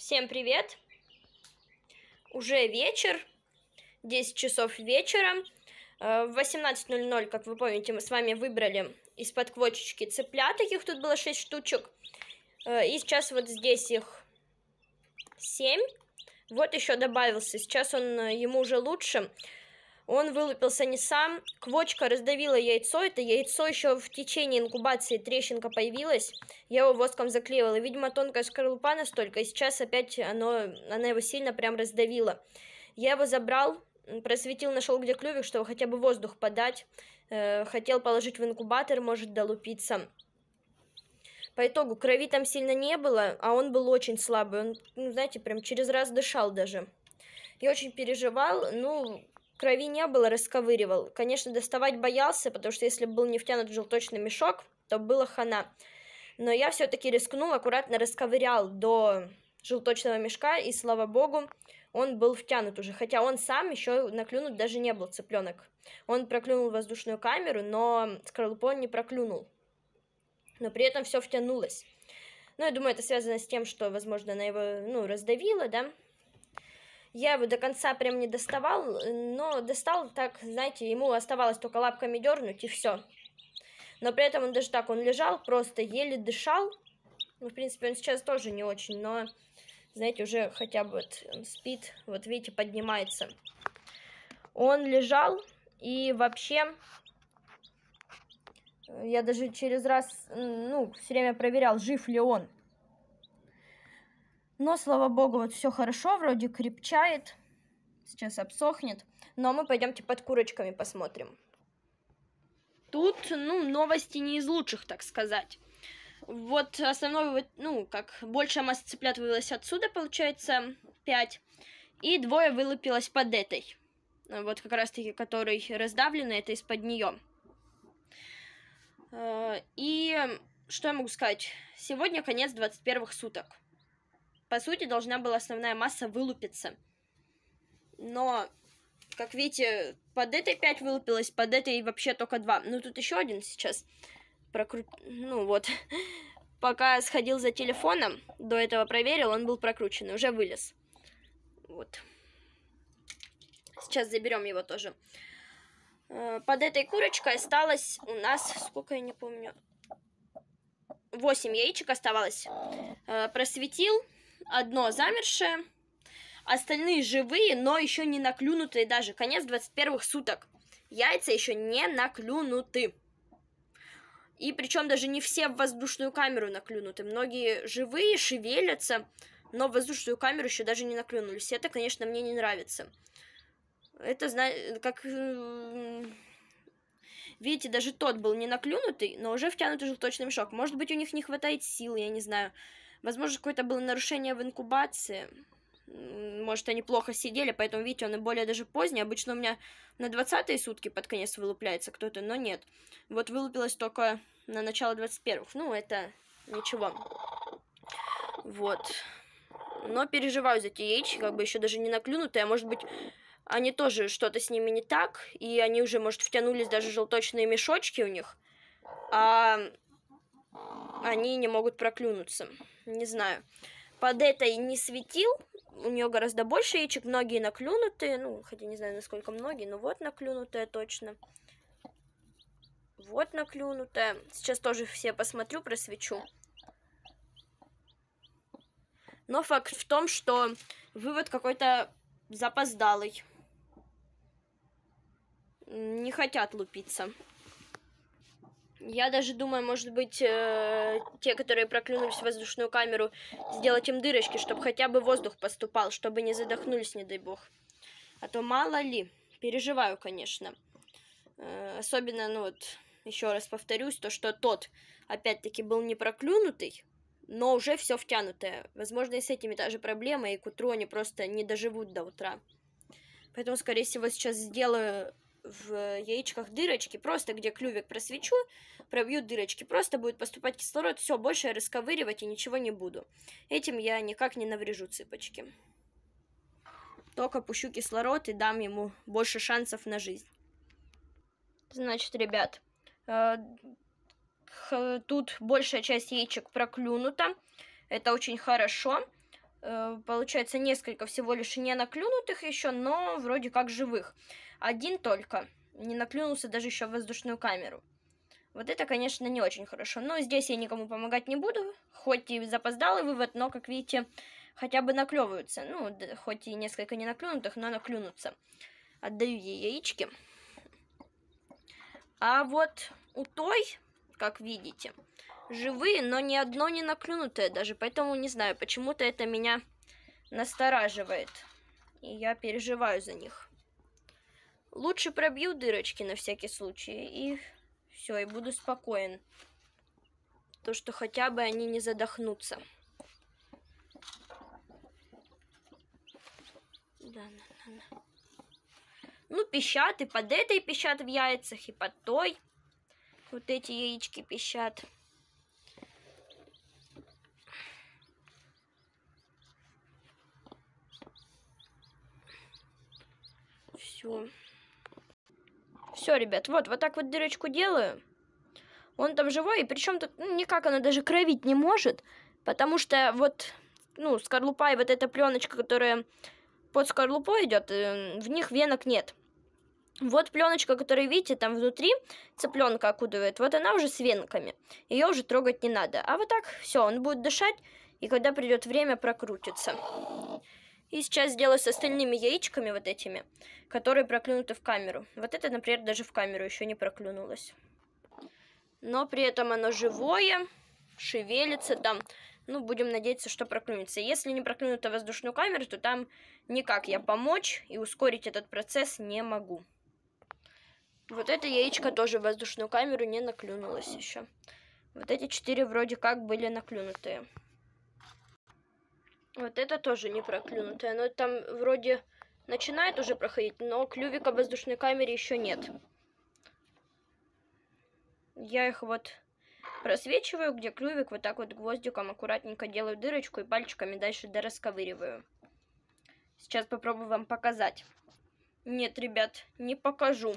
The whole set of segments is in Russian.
Всем привет! Уже вечер, 10 часов вечера. Э, в 18.00, как вы помните, мы с вами выбрали из-под квочечки цыплят, таких тут было 6 штучек. Э, и сейчас вот здесь их 7. Вот еще добавился, сейчас он э, ему уже лучше. Он вылупился не сам. Квочка раздавила яйцо. Это яйцо еще в течение инкубации трещинка появилась. Я его воском заклеивала. Видимо, тонкая скорлупа настолько. И сейчас опять оно, она его сильно прям раздавила. Я его забрал, просветил, нашел где клювик, чтобы хотя бы воздух подать. Э, хотел положить в инкубатор, может долупиться. По итогу крови там сильно не было, а он был очень слабый. Он, ну, знаете, прям через раз дышал даже. Я очень переживал, ну, Крови не было, расковыривал. Конечно, доставать боялся, потому что если был не втянут желточный мешок, то было хана. Но я все-таки рискнул, аккуратно расковырял до желточного мешка, и, слава богу, он был втянут уже. Хотя он сам еще наклюнут даже не был, цыпленок. Он проклюнул воздушную камеру, но скорлупу он не проклюнул. Но при этом все втянулось. Ну, я думаю, это связано с тем, что, возможно, она его, ну, раздавила, да, я его до конца прям не доставал, но достал так, знаете, ему оставалось только лапками дернуть и все. Но при этом он даже так, он лежал, просто еле дышал. Ну, в принципе, он сейчас тоже не очень, но, знаете, уже хотя бы вот спит, вот видите, поднимается. Он лежал, и вообще, э, я даже через раз, ну, все время проверял, жив ли он. Но, слава богу, вот все хорошо, вроде крепчает. Сейчас обсохнет. Но мы пойдемте под курочками посмотрим. Тут, ну, новости не из лучших, так сказать. Вот основной, ну, как большая масса цыплят вылилась отсюда, получается, 5. И двое вылупилось под этой. Вот как раз-таки, который раздавлен, это из-под нее. Э, и что я могу сказать? Сегодня конец 21 суток. По сути, должна была основная масса вылупиться. Но, как видите, под этой 5 вылупилась, под этой вообще только 2. Ну, тут еще один сейчас прокрут... Ну, вот. Пока сходил за телефоном, до этого проверил, он был прокручен, уже вылез. Вот. Сейчас заберем его тоже. Э, под этой курочкой осталось у нас, сколько я не помню, 8 яичек оставалось. Э, просветил, одно замершее, остальные живые, но еще не наклюнутые даже. Конец 21 суток. Яйца еще не наклюнуты. И причем даже не все в воздушную камеру наклюнуты. Многие живые, шевелятся, но в воздушную камеру еще даже не наклюнулись. Это, конечно, мне не нравится. Это, как... Видите, даже тот был не наклюнутый, но уже втянутый желточный мешок. Может быть, у них не хватает сил, я не знаю. Возможно, какое-то было нарушение в инкубации. Может, они плохо сидели, поэтому, видите, он и более даже поздний. Обычно у меня на 20-е сутки под конец вылупляется кто-то, но нет. Вот вылупилась только на начало 21-х. Ну, это ничего. Вот. Но переживаю за те яички, как бы еще даже не наклюнутые, а может быть они тоже что-то с ними не так, и они уже, может, втянулись даже желточные мешочки у них. А они не могут проклюнуться. Не знаю. Под этой не светил, у нее гораздо больше яичек, многие наклюнутые, ну, хотя не знаю, насколько многие, но вот наклюнутая точно. Вот наклюнутая. Сейчас тоже все посмотрю, просвечу. Но факт в том, что вывод какой-то запоздалый. Не хотят лупиться. Я даже думаю, может быть, э, те, которые проклюнулись в воздушную камеру, сделать им дырочки, чтобы хотя бы воздух поступал, чтобы не задохнулись, не дай бог. А то мало ли. Переживаю, конечно. Э, особенно, ну вот, еще раз повторюсь, то, что тот, опять-таки, был не проклюнутый, но уже все втянутое. Возможно, и с этими та же проблема, и к утру они просто не доживут до утра. Поэтому, скорее всего, сейчас сделаю в яичках дырочки, просто где клювик просвечу, пробью дырочки, просто будет поступать кислород, все, больше я расковыривать и ничего не буду. Этим я никак не наврежу цыпочки. Только пущу кислород и дам ему больше шансов на жизнь. Значит, ребят, э, тут большая часть яичек проклюнута, это очень хорошо. Хорошо. Э, получается, несколько всего лишь не наклюнутых еще, но вроде как живых. Один только не наклюнулся даже еще в воздушную камеру. Вот это, конечно, не очень хорошо. Но здесь я никому помогать не буду, хоть и запоздалый вывод, но, как видите, хотя бы наклевываются. Ну, хоть и несколько не наклюнутых, но наклюнутся. Отдаю ей яички. А вот у той, как видите, живые, но ни одно не наклюнутое даже. Поэтому не знаю, почему-то это меня настораживает. И я переживаю за них. Лучше пробью дырочки на всякий случай. И все, и буду спокоен. То, что хотя бы они не задохнутся. Да, да, да. Ну, пищат, и под этой пищат в яйцах, и под той. Вот эти яички пищат. всего. Все, ребят, вот, вот так вот дырочку делаю. Он там живой, и причем тут ну, никак она даже кровить не может, потому что вот, ну, скорлупа и вот эта пленочка, которая под скорлупой идет, э, в них венок нет. Вот пленочка, которую видите, там внутри цыпленка окутывает, вот она уже с венками. Ее уже трогать не надо. А вот так все, он будет дышать, и когда придет время, прокрутится. И сейчас сделаю с остальными яичками вот этими, которые проклюнуты в камеру. Вот это, например, даже в камеру еще не проклюнулось. Но при этом оно живое, шевелится там. Ну, будем надеяться, что проклюнется. Если не проклюнута воздушную камеру, то там никак я помочь и ускорить этот процесс не могу. Вот это яичко тоже в воздушную камеру не наклюнулось еще. Вот эти четыре вроде как были наклюнутые. Вот это тоже не проклюнутое. но там вроде начинает уже проходить, но клювика в воздушной камере еще нет. Я их вот просвечиваю, где клювик, вот так вот гвоздиком аккуратненько делаю дырочку и пальчиками дальше дорасковыриваю. Сейчас попробую вам показать. Нет, ребят, не покажу.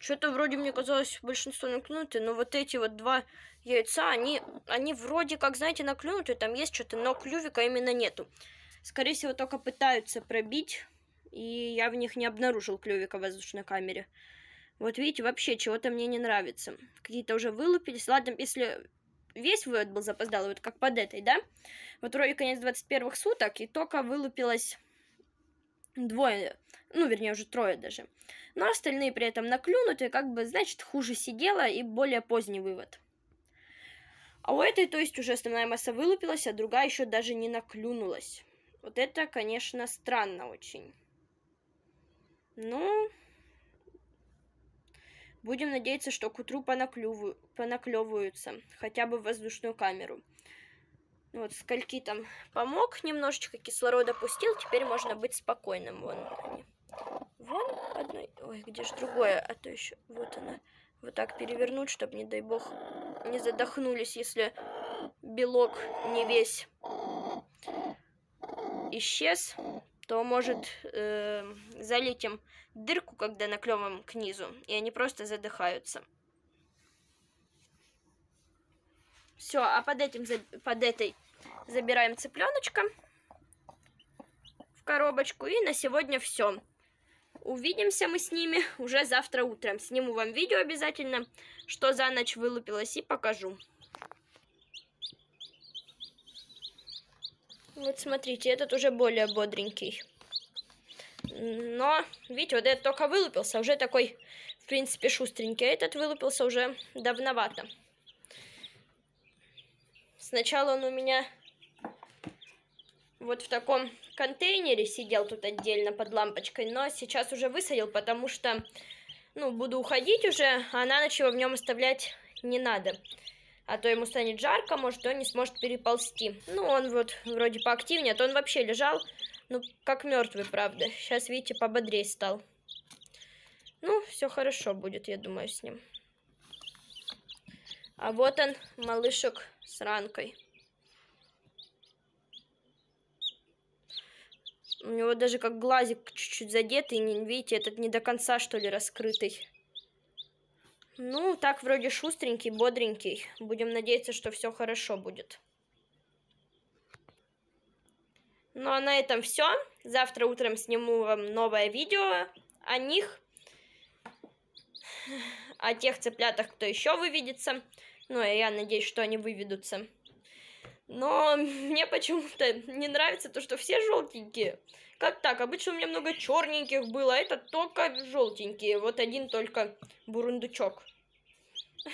Что-то вроде мне казалось большинство наклюнуты, но вот эти вот два яйца, они, они вроде как, знаете, наклюнуты, там есть что-то, но клювика именно нету. Скорее всего, только пытаются пробить, и я в них не обнаружил клювика в воздушной камере. Вот видите, вообще чего-то мне не нравится. Какие-то уже вылупились. Ладно, если весь вывод был запоздалый, вот как под этой, да? Вот вроде конец 21 суток, и только вылупилась двое, ну, вернее, уже трое даже. Но остальные при этом наклюнуты, как бы, значит, хуже сидела и более поздний вывод. А у этой, то есть, уже основная масса вылупилась, а другая еще даже не наклюнулась. Вот это, конечно, странно очень. Ну, будем надеяться, что к утру понаклюв... понаклевываются, хотя бы в воздушную камеру вот скольки там помог, немножечко кислорода пустил, теперь можно быть спокойным. Вон они. Вон одно, ой, где же другое, а то еще, вот она. Вот так перевернуть, чтобы, не дай бог, не задохнулись, если белок не весь исчез, то, может, э, залить им дырку, когда наклевым к низу, и они просто задыхаются. Все, а под этим, под этой забираем цыпленочка в коробочку. И на сегодня все. Увидимся мы с ними уже завтра утром. Сниму вам видео обязательно, что за ночь вылупилось и покажу. Вот смотрите, этот уже более бодренький. Но, видите, вот этот только вылупился, уже такой, в принципе, шустренький. А этот вылупился уже давновато. Сначала он у меня вот в таком контейнере сидел тут отдельно под лампочкой, но сейчас уже высадил, потому что, ну, буду уходить уже, а на ночь его в нем оставлять не надо. А то ему станет жарко, может, он не сможет переползти. Ну, он вот вроде поактивнее, а то он вообще лежал, ну, как мертвый, правда. Сейчас, видите, пободрее стал. Ну, все хорошо будет, я думаю, с ним. А вот он, малышек с ранкой. У него даже как глазик чуть-чуть задетый, видите, этот не до конца, что ли, раскрытый. Ну, так вроде шустренький, бодренький. Будем надеяться, что все хорошо будет. Ну, а на этом все. Завтра утром сниму вам новое видео о них о тех цыплятах, кто еще выведется. Ну, и я надеюсь, что они выведутся. Но мне почему-то не нравится то, что все желтенькие. Как так? Обычно у меня много черненьких было, а это только желтенькие. Вот один только бурундучок.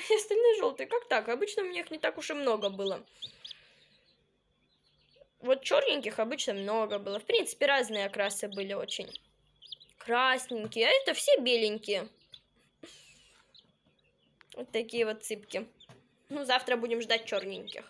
все остальные желтые. Как так? Обычно у меня их не так уж и много было. Вот черненьких обычно много было. В принципе, разные окрасы были очень. Красненькие, а это все беленькие. Вот такие вот цыпки. Ну, завтра будем ждать черненьких.